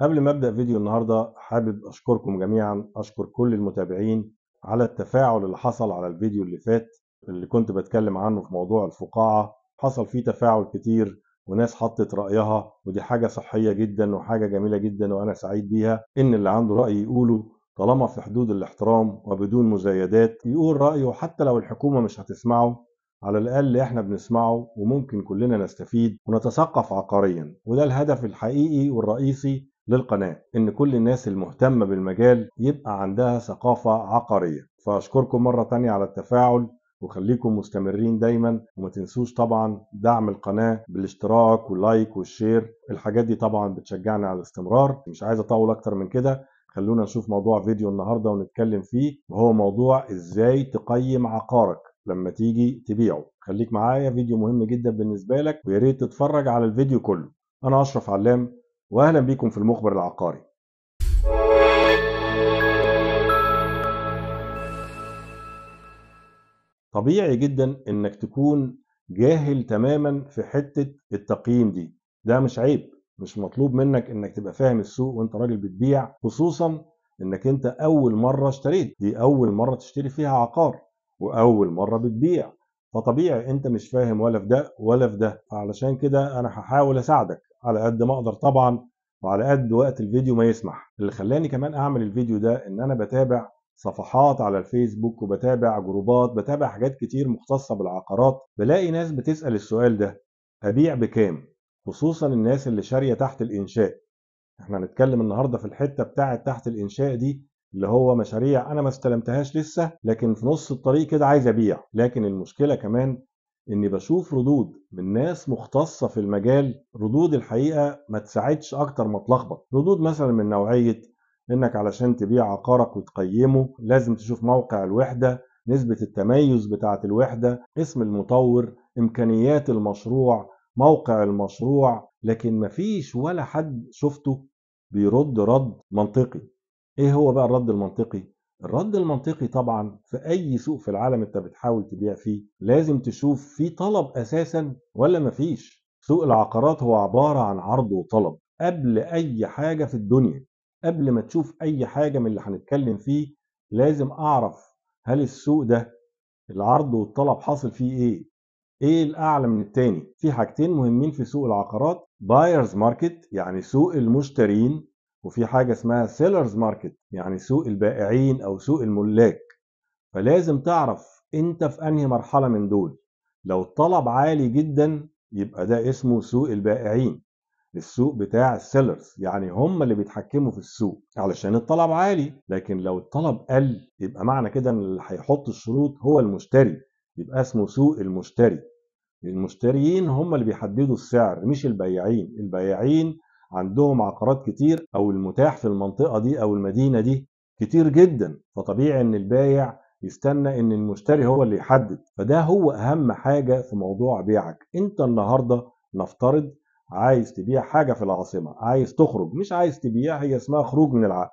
قبل ما ابدا فيديو النهارده حابب اشكركم جميعا اشكر كل المتابعين على التفاعل اللي حصل على الفيديو اللي فات اللي كنت بتكلم عنه في موضوع الفقاعه حصل فيه تفاعل كتير وناس حطت رايها ودي حاجه صحيه جدا وحاجه جميله جدا وانا سعيد بيها ان اللي عنده راي يقوله طالما في حدود الاحترام وبدون مزايدات يقول رأيه حتى لو الحكومة مش هتسمعه على الأقل إحنا بنسمعه وممكن كلنا نستفيد ونتثقف عقاريا وده الهدف الحقيقي والرئيسي للقناة إن كل الناس المهتمة بالمجال يبقى عندها ثقافة عقارية فأشكركم مرة تانية على التفاعل وخليكم مستمرين دايما وما تنسوش طبعا دعم القناة بالاشتراك واللايك والشير الحاجات دي طبعا بتشجعنا على الاستمرار مش عايز اطول اكتر من كده خلونا نشوف موضوع فيديو النهاردة ونتكلم فيه وهو موضوع ازاي تقيم عقارك لما تيجي تبيعه خليك معايا فيديو مهم جدا بالنسبة لك ريت تتفرج على الفيديو كله انا اشرف علام واهلا بيكم في المخبر العقاري طبيعي جدا انك تكون جاهل تماما في حتة التقييم دي ده مش عيب مش مطلوب منك انك تبقى فاهم السوق وانت راجل بتبيع خصوصا انك انت اول مرة اشتريت دي اول مرة تشتري فيها عقار واول مرة بتبيع فطبيعي انت مش فاهم ولا في ده ولا في ده فعلشان كده انا هحاول اساعدك على قد ما اقدر طبعا وعلى قد وقت الفيديو ما يسمح اللي خلاني كمان اعمل الفيديو ده ان انا بتابع صفحات على الفيسبوك وبتابع جروبات بتابع حاجات كتير مختصه بالعقارات بلاقي ناس بتسال السؤال ده ابيع بكام خصوصا الناس اللي شاريه تحت الانشاء احنا هنتكلم النهارده في الحته بتاعه تحت الانشاء دي اللي هو مشاريع انا ما استلمتهاش لسه لكن في نص الطريق كده عايز ابيع لكن المشكله كمان اني بشوف ردود من ناس مختصه في المجال ردود الحقيقه ما تساعدش اكتر ما تلخبط ردود مثلا من نوعيه انك علشان تبيع عقارك وتقيمه لازم تشوف موقع الوحده نسبه التميز بتاعه الوحده اسم المطور امكانيات المشروع موقع المشروع لكن مفيش ولا حد شفته بيرد رد منطقي ايه هو بقى الرد المنطقي الرد المنطقي طبعا في اي سوق في العالم انت بتحاول تبيع فيه لازم تشوف في طلب اساسا ولا مفيش سوق العقارات هو عباره عن عرض وطلب قبل اي حاجه في الدنيا قبل ما تشوف اي حاجه من اللي هنتكلم فيه لازم اعرف هل السوق ده العرض والطلب حاصل فيه ايه ايه الاعلى من التاني في حاجتين مهمين في سوق العقارات بايرز ماركت يعني سوق المشترين وفي حاجه اسمها سيلرز ماركت يعني سوق البائعين او سوق الملاك فلازم تعرف انت في انهي مرحله من دول لو الطلب عالي جدا يبقى ده اسمه سوق البائعين السوق بتاع السيلرز يعني هم اللي بيتحكموا في السوق علشان الطلب عالي لكن لو الطلب قل يبقى معنى كده ان اللي هيحط الشروط هو المشتري يبقى اسمه سوق المشتري المشتريين هم اللي بيحددوا السعر مش البياعين البياعين عندهم عقارات كتير او المتاح في المنطقه دي او المدينه دي كتير جدا فطبيعي ان البايع يستنى ان المشتري هو اللي يحدد فده هو اهم حاجه في موضوع بيعك انت النهارده نفترض عايز تبيع حاجه في العاصمه عايز تخرج مش عايز تبيع هي اسمها خروج من العقد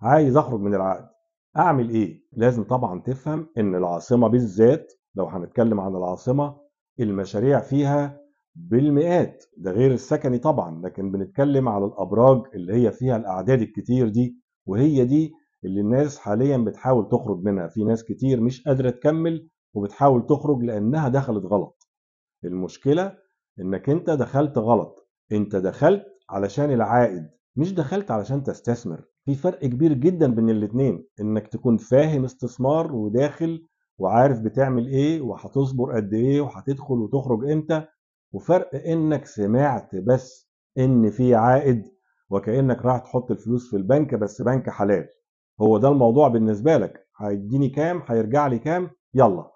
عايز اخرج من العقد اعمل ايه لازم طبعا تفهم ان العاصمه بالذات لو هنتكلم عن العاصمه المشاريع فيها بالمئات ده غير السكني طبعا لكن بنتكلم على الابراج اللي هي فيها الاعداد الكتير دي وهي دي اللي الناس حاليا بتحاول تخرج منها في ناس كتير مش قادره تكمل وبتحاول تخرج لانها دخلت غلط المشكله انك انت دخلت غلط انت دخلت علشان العائد مش دخلت علشان تستثمر في فرق كبير جدا بين الاتنين انك تكون فاهم استثمار وداخل وعارف بتعمل ايه وهتصبر قد ايه وهتدخل وتخرج امتى وفرق انك سمعت بس ان في عائد وكانك راح تحط الفلوس في البنك بس بنك حلال هو ده الموضوع بالنسبه لك هيديني كام هيرجع لي كام يلا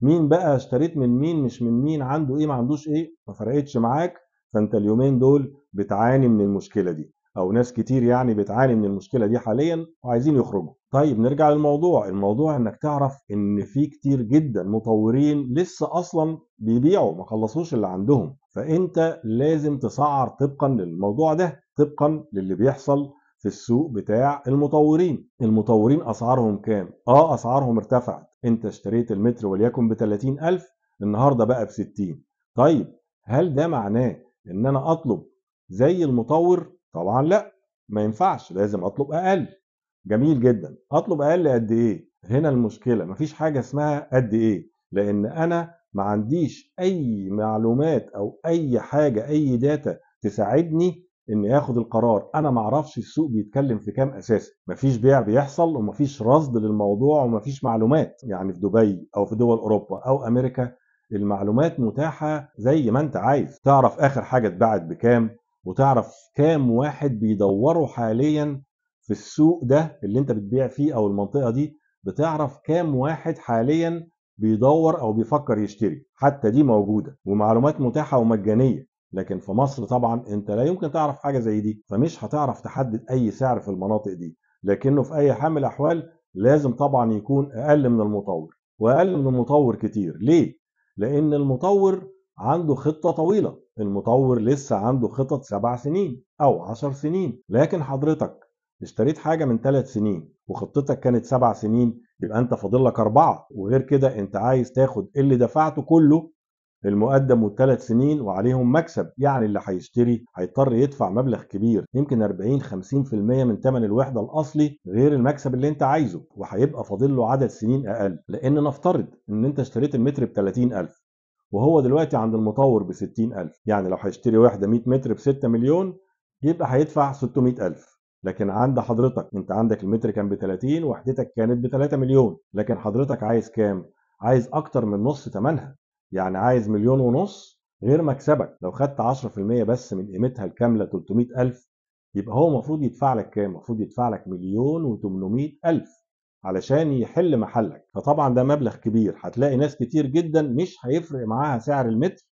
مين بقى اشتريت من مين مش من مين عنده ايه ما عندوش ايه ما فرقتش معاك فانت اليومين دول بتعاني من المشكله دي او ناس كتير يعني بتعاني من المشكله دي حاليا وعايزين يخرجوا طيب نرجع للموضوع الموضوع انك تعرف ان في كتير جدا مطورين لسه اصلا بيبيعوا ما خلصوش اللي عندهم فانت لازم تسعر طبقا للموضوع ده طبقا للي بيحصل في السوق بتاع المطورين المطورين اسعارهم كام اه اسعارهم ارتفعت انت اشتريت المتر وليكن ب 30000 النهارده بقى ب 60 طيب هل ده معناه ان انا اطلب زي المطور طبعا لا ما ينفعش لازم اطلب اقل جميل جدا اطلب اقل قد ايه هنا المشكله مفيش حاجه اسمها قد ايه لان انا ما عنديش اي معلومات او اي حاجه اي داتا تساعدني ان ياخد القرار انا ما اعرفش السوق بيتكلم في كام اساسا مفيش بيع بيحصل ومفيش رصد للموضوع ومفيش معلومات يعني في دبي او في دول اوروبا او امريكا المعلومات متاحه زي ما انت عايز تعرف اخر حاجه اتباعت بكام وتعرف كام واحد بيدوروا حاليا في السوق ده اللي انت بتبيع فيه او المنطقه دي بتعرف كام واحد حاليا بيدور او بيفكر يشتري حتى دي موجوده ومعلومات متاحه ومجانيه لكن في مصر طبعا انت لا يمكن تعرف حاجه زي دي فمش هتعرف تحدد اي سعر في المناطق دي لكنه في اي حال من الاحوال لازم طبعا يكون اقل من المطور واقل من المطور كتير ليه لان المطور عنده خطه طويله المطور لسه عنده خطط سبع سنين او عشر سنين لكن حضرتك اشتريت حاجه من ثلاث سنين وخطتك كانت سبع سنين يبقى انت فاضل لك اربعه وغير كده انت عايز تاخد اللي دفعته كله المقدم والثلاث سنين وعليهم مكسب يعني اللي هيشتري هيضطر يدفع مبلغ كبير يمكن 40 50% من ثمن الوحده الاصلي غير المكسب اللي انت عايزه وهيبقى فاضل له عدد سنين اقل لان نفترض ان انت اشتريت المتر ب 30000 وهو دلوقتي عند المطور ب 60000 يعني لو هيشتري وحده 100 متر ب 6 مليون يبقى هيدفع 600000 لكن عند حضرتك انت عندك المتر كان ب 30 وحدتك كانت ب 3 مليون لكن حضرتك عايز كام عايز اكتر من نص ثمنها يعني عايز مليون ونص غير مكسبك لو خدت 10% بس من قيمتها الكامله 300000 يبقى هو المفروض يدفع لك كام المفروض يدفع لك مليون و800 الف علشان يحل محلك فطبعا ده مبلغ كبير هتلاقي ناس كتير جدا مش هيفرق معاها سعر المتر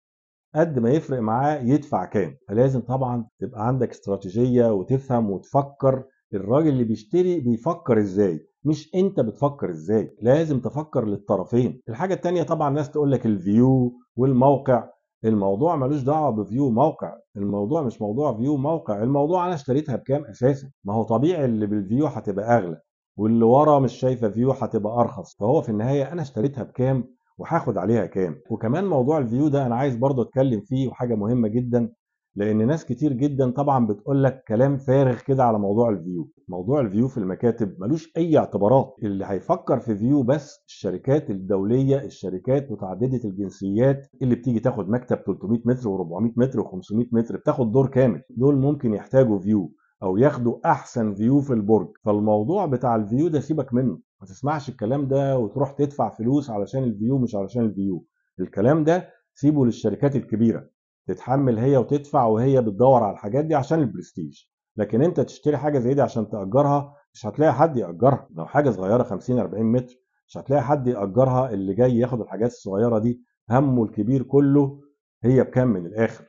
قد ما يفرق معاه يدفع كام فلازم طبعا تبقى عندك استراتيجيه وتفهم وتفكر الراجل اللي بيشتري بيفكر ازاي مش انت بتفكر ازاي لازم تفكر للطرفين الحاجه التانية طبعا ناس تقول لك الفيو والموقع الموضوع ملوش دعوه بفيو موقع الموضوع مش موضوع فيو موقع الموضوع انا اشتريتها بكام اساسا ما هو طبيعي اللي بالفيو هتبقى اغلى واللي ورا مش شايفه فيو هتبقى ارخص فهو في النهايه انا اشتريتها بكام وهاخد عليها كام وكمان موضوع الفيو ده انا عايز برضه اتكلم فيه وحاجه مهمه جدا لان ناس كتير جدا طبعا بتقول لك كلام فارغ كده على موضوع الفيو موضوع الفيو في المكاتب ملوش اي اعتبارات اللي هيفكر في فيو بس الشركات الدوليه الشركات متعدده الجنسيات اللي بتيجي تاخد مكتب 300 متر و400 متر و500 متر بتاخد دور كامل دول ممكن يحتاجوا فيو او ياخدوا احسن فيو في البرج فالموضوع بتاع الفيو ده سيبك منه ما تسمعش الكلام ده وتروح تدفع فلوس علشان الفيو مش علشان الفيو الكلام ده سيبه للشركات الكبيره تتحمل هي وتدفع وهي بتدور على الحاجات دي عشان البرستيج لكن انت تشتري حاجه زي دي عشان تاجرها مش هتلاقي حد ياجرها لو حاجه صغيره 50 40 متر مش هتلاقي حد ياجرها اللي جاي ياخد الحاجات الصغيره دي همه الكبير كله هي بكام من الاخر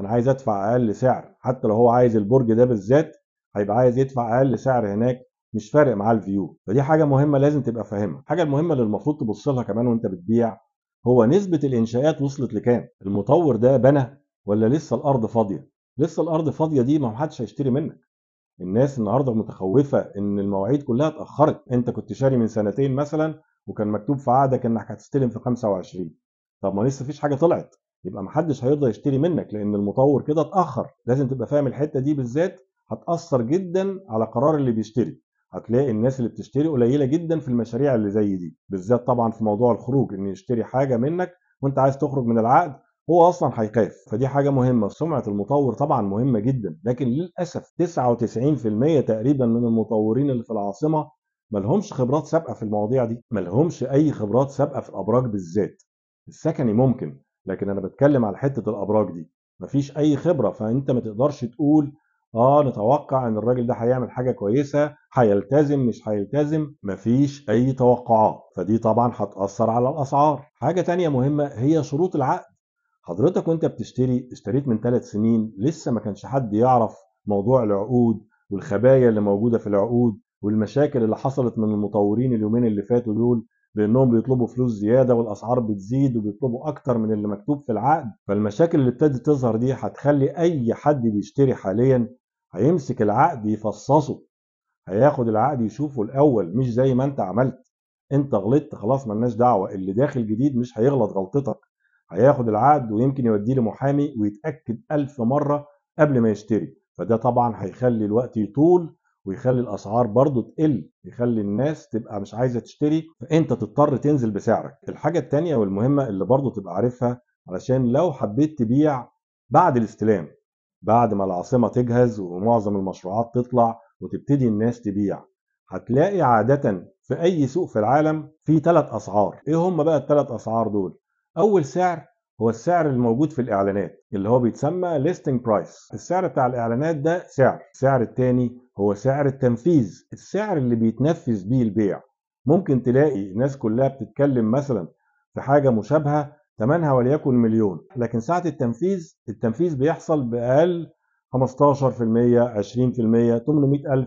انا عايز ادفع اقل سعر حتى لو هو عايز البرج ده بالذات هيبقى عايز يدفع اقل سعر هناك مش فارق معاه الفيو فدي حاجه مهمه لازم تبقى فاهمها الحاجه المهمه اللي المفروض تبص لها كمان وانت بتبيع هو نسبه الانشاءات وصلت لكام المطور ده بنى ولا لسه الارض فاضيه لسه الارض فاضيه دي ما حدش هيشتري منك الناس النهارده متخوفه ان المواعيد كلها اتاخرت انت كنت شاري من سنتين مثلا وكان مكتوب في عقدك انك هتستلم في 25 طب ما لسه فيش حاجه طلعت يبقى محدش هيرضى يشتري منك لان المطور كده اتاخر لازم تبقى فاهم الحته دي بالذات هتاثر جدا على قرار اللي بيشتري هتلاقي الناس اللي بتشتري قليله جدا في المشاريع اللي زي دي بالذات طبعا في موضوع الخروج ان يشتري حاجه منك وانت عايز تخرج من العقد هو اصلا هيخاف فدي حاجه مهمه سمعه المطور طبعا مهمه جدا لكن للاسف 99% تقريبا من المطورين اللي في العاصمه ملهمش خبرات سابقه في المواضيع دي ملهمش اي خبرات سابقه في الابراج بالذات السكني ممكن لكن انا بتكلم على حته الابراج دي مفيش اي خبره فانت ما تقدرش تقول اه نتوقع ان الراجل ده هيعمل حاجه كويسه هيلتزم مش هيلتزم مفيش اي توقعات فدي طبعا هتاثر على الاسعار حاجه تانية مهمه هي شروط العقد حضرتك وانت بتشتري اشتريت من ثلاث سنين لسه ما كانش حد يعرف موضوع العقود والخبايا اللي موجوده في العقود والمشاكل اللي حصلت من المطورين اليومين اللي فاتوا دول بانهم بيطلبوا فلوس زياده والاسعار بتزيد وبيطلبوا اكتر من اللي مكتوب في العقد فالمشاكل اللي ابتدت تظهر دي هتخلي اي حد بيشتري حاليا هيمسك العقد يفصصه هياخد العقد يشوفه الاول مش زي ما انت عملت انت غلطت خلاص ملناش دعوه اللي داخل جديد مش هيغلط غلطتك هياخد العقد ويمكن يوديه لمحامي ويتاكد ألف مره قبل ما يشتري فده طبعا هيخلي الوقت يطول ويخلي الاسعار برضه تقل يخلي الناس تبقى مش عايزه تشتري فانت تضطر تنزل بسعرك الحاجه الثانيه والمهمه اللي برضه تبقى عارفها علشان لو حبيت تبيع بعد الاستلام بعد ما العاصمه تجهز ومعظم المشروعات تطلع وتبتدي الناس تبيع هتلاقي عادة في أي سوق في العالم في ثلاث أسعار إيه هم بقى الثلاث أسعار دول؟ أول سعر هو السعر الموجود في الإعلانات اللي هو بيتسمى listing price السعر بتاع الإعلانات ده سعر السعر التاني هو سعر التنفيذ السعر اللي بيتنفذ بيه البيع ممكن تلاقي الناس كلها بتتكلم مثلا في حاجة مشابهة ثمنها وليكن مليون لكن ساعة التنفيذ التنفيذ بيحصل بأقل 15% 20% 800000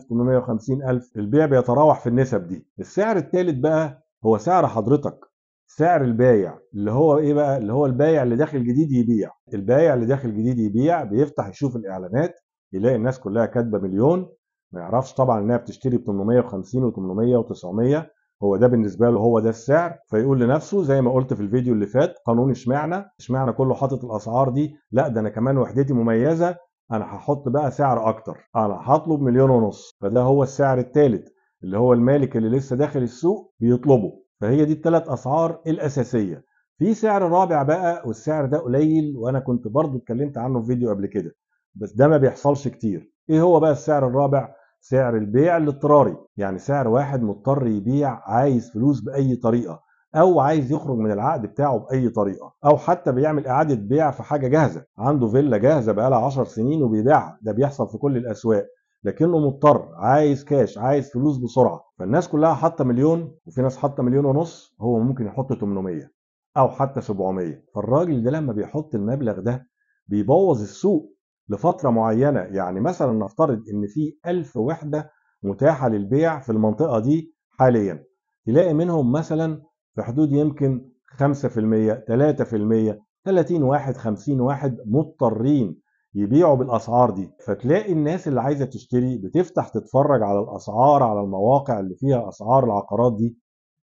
850000 البيع بيتراوح في النسب دي السعر الثالث بقى هو سعر حضرتك سعر البايع اللي هو ايه بقى اللي هو البايع اللي داخل جديد يبيع البايع اللي داخل جديد يبيع بيفتح يشوف الاعلانات يلاقي الناس كلها كاتبه مليون ما يعرفش طبعا انها بتشتري ب 850 و800 و900 هو ده بالنسبه له هو ده السعر فيقول لنفسه زي ما قلت في الفيديو اللي فات قانون اشمعنى اشمعنى كله حاطط الاسعار دي لا ده انا كمان وحدتي مميزه انا هحط بقى سعر اكتر انا هطلب مليون ونص فده هو السعر الثالث اللي هو المالك اللي لسه داخل السوق بيطلبه فهي دي الثلاث اسعار الاساسيه في سعر رابع بقى والسعر ده قليل وانا كنت برضو اتكلمت عنه في فيديو قبل كده بس ده ما بيحصلش كتير ايه هو بقى السعر الرابع سعر البيع الاضطراري يعني سعر واحد مضطر يبيع عايز فلوس باي طريقه او عايز يخرج من العقد بتاعه باي طريقه او حتى بيعمل اعاده بيع في حاجه جاهزه عنده فيلا جاهزه بقالها 10 سنين وبيبيعها ده بيحصل في كل الاسواق لكنه مضطر عايز كاش عايز فلوس بسرعه فالناس كلها حاطه مليون وفي ناس حاطه مليون ونص هو ممكن يحط 800 او حتى 700 فالراجل ده لما بيحط المبلغ ده بيبوظ السوق لفتره معينه يعني مثلا نفترض ان في 1000 وحده متاحه للبيع في المنطقه دي حاليا تلاقي منهم مثلا في حدود يمكن 5% 3% 30 واحد 50 واحد مضطرين يبيعوا بالاسعار دي فتلاقي الناس اللي عايزه تشتري بتفتح تتفرج على الاسعار على المواقع اللي فيها اسعار العقارات دي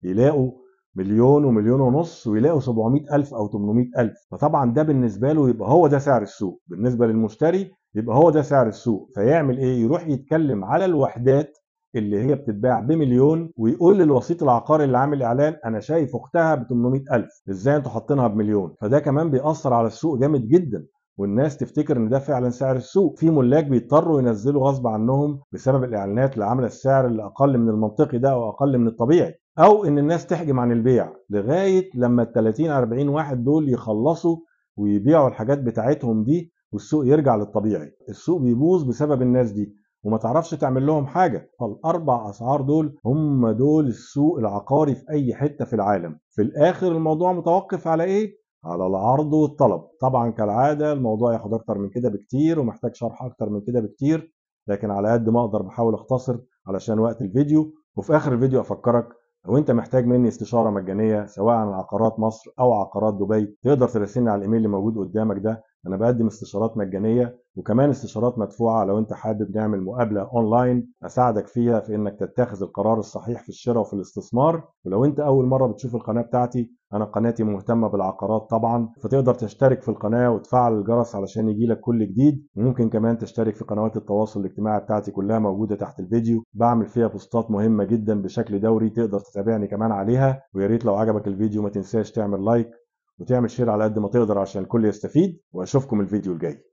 يلاقوا مليون ومليون ونص ويلاقوا 700 ألف أو 800 ألف فطبعا ده بالنسبة له يبقى هو ده سعر السوق بالنسبة للمشتري يبقى هو ده سعر السوق فيعمل إيه يروح يتكلم على الوحدات اللي هي بتتباع بمليون ويقول للوسيط العقاري اللي عامل اعلان انا شايف اختها ب 800000 ازاي انتوا حاطينها بمليون فده كمان بيأثر على السوق جامد جدا والناس تفتكر ان ده فعلا سعر السوق في ملاك بيضطروا ينزلوا غصب عنهم بسبب الاعلانات اللي عامله السعر اللي اقل من المنطقي ده او اقل من الطبيعي او ان الناس تحجم عن البيع لغايه لما ال 30 40 واحد دول يخلصوا ويبيعوا الحاجات بتاعتهم دي والسوق يرجع للطبيعي السوق بيبوظ بسبب الناس دي وما تعرفش تعمل لهم حاجه فالاربع اسعار دول هم دول السوق العقاري في اي حته في العالم في الاخر الموضوع متوقف على ايه على العرض والطلب طبعا كالعاده الموضوع ياخد اكتر من كده بكتير ومحتاج شرح اكتر من كده بكتير لكن على قد ما اقدر بحاول اختصر علشان وقت الفيديو وفي اخر الفيديو افكرك لو انت محتاج مني استشاره مجانيه سواء عن عقارات مصر او عقارات دبي تقدر ترسلني على الايميل اللي موجود قدامك ده انا بقدم استشارات مجانيه وكمان استشارات مدفوعه لو انت حابب نعمل مقابله اونلاين اساعدك فيها في انك تتخذ القرار الصحيح في الشراء وفي الاستثمار ولو انت اول مره بتشوف القناه بتاعتي انا قناتي مهتمه بالعقارات طبعا فتقدر تشترك في القناه وتفعل الجرس علشان يجيلك كل جديد وممكن كمان تشترك في قنوات التواصل الاجتماعي بتاعتي كلها موجوده تحت الفيديو بعمل فيها بوستات مهمه جدا بشكل دوري تقدر تتابعني كمان عليها ويا ريت لو عجبك الفيديو ما تنساش تعمل لايك وتعمل شير على قد ما تقدر عشان الكل يستفيد واشوفكم الفيديو الجاي